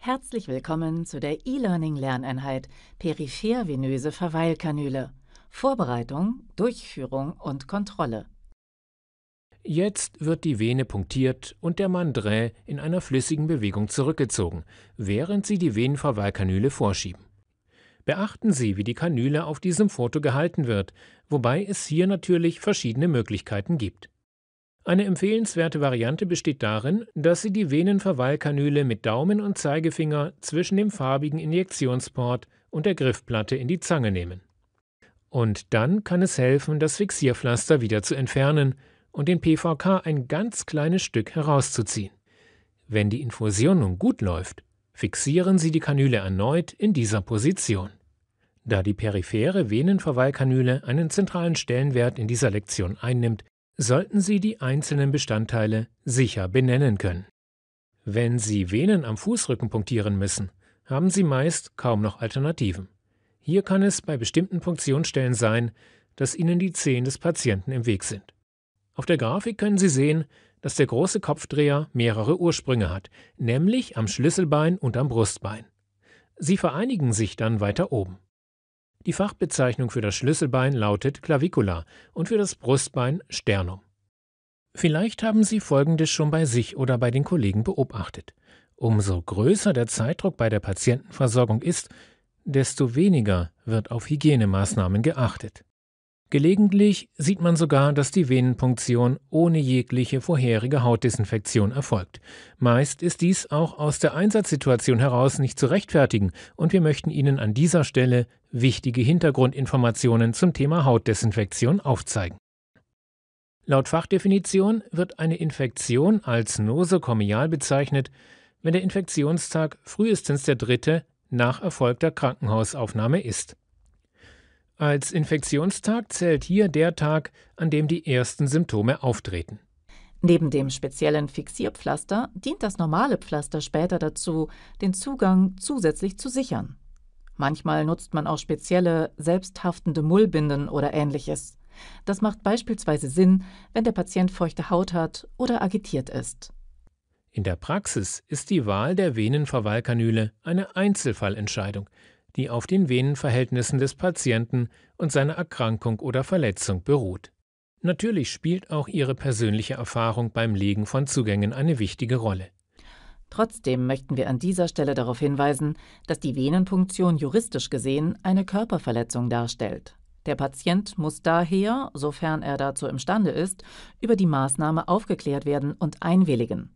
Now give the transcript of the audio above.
Herzlich willkommen zu der E-Learning-Lerneinheit Periphervenöse Verweilkanüle. Vorbereitung, Durchführung und Kontrolle. Jetzt wird die Vene punktiert und der Mandrä in einer flüssigen Bewegung zurückgezogen, während Sie die Venenverweilkanüle vorschieben. Beachten Sie, wie die Kanüle auf diesem Foto gehalten wird, wobei es hier natürlich verschiedene Möglichkeiten gibt. Eine empfehlenswerte Variante besteht darin, dass Sie die Venenverweilkanüle mit Daumen und Zeigefinger zwischen dem farbigen Injektionsport und der Griffplatte in die Zange nehmen. Und dann kann es helfen, das Fixierpflaster wieder zu entfernen und den PVK ein ganz kleines Stück herauszuziehen. Wenn die Infusion nun gut läuft, fixieren Sie die Kanüle erneut in dieser Position. Da die periphere Venenverweilkanüle einen zentralen Stellenwert in dieser Lektion einnimmt, sollten Sie die einzelnen Bestandteile sicher benennen können. Wenn Sie Venen am Fußrücken punktieren müssen, haben Sie meist kaum noch Alternativen. Hier kann es bei bestimmten Punktionsstellen sein, dass Ihnen die Zehen des Patienten im Weg sind. Auf der Grafik können Sie sehen, dass der große Kopfdreher mehrere Ursprünge hat, nämlich am Schlüsselbein und am Brustbein. Sie vereinigen sich dann weiter oben. Die Fachbezeichnung für das Schlüsselbein lautet Clavicula und für das Brustbein Sternum. Vielleicht haben Sie Folgendes schon bei sich oder bei den Kollegen beobachtet. Umso größer der Zeitdruck bei der Patientenversorgung ist, desto weniger wird auf Hygienemaßnahmen geachtet. Gelegentlich sieht man sogar, dass die Venenpunktion ohne jegliche vorherige Hautdesinfektion erfolgt. Meist ist dies auch aus der Einsatzsituation heraus nicht zu rechtfertigen, und wir möchten Ihnen an dieser Stelle wichtige Hintergrundinformationen zum Thema Hautdesinfektion aufzeigen. Laut Fachdefinition wird eine Infektion als nosokomial bezeichnet, wenn der Infektionstag frühestens der dritte nach erfolgter Krankenhausaufnahme ist. Als Infektionstag zählt hier der Tag, an dem die ersten Symptome auftreten. Neben dem speziellen Fixierpflaster dient das normale Pflaster später dazu, den Zugang zusätzlich zu sichern. Manchmal nutzt man auch spezielle selbsthaftende Mullbinden oder ähnliches. Das macht beispielsweise Sinn, wenn der Patient feuchte Haut hat oder agitiert ist. In der Praxis ist die Wahl der Venenverweilkanüle eine Einzelfallentscheidung, die auf den Venenverhältnissen des Patienten und seiner Erkrankung oder Verletzung beruht. Natürlich spielt auch Ihre persönliche Erfahrung beim Legen von Zugängen eine wichtige Rolle. Trotzdem möchten wir an dieser Stelle darauf hinweisen, dass die Venenpunktion juristisch gesehen eine Körperverletzung darstellt. Der Patient muss daher, sofern er dazu imstande ist, über die Maßnahme aufgeklärt werden und einwilligen.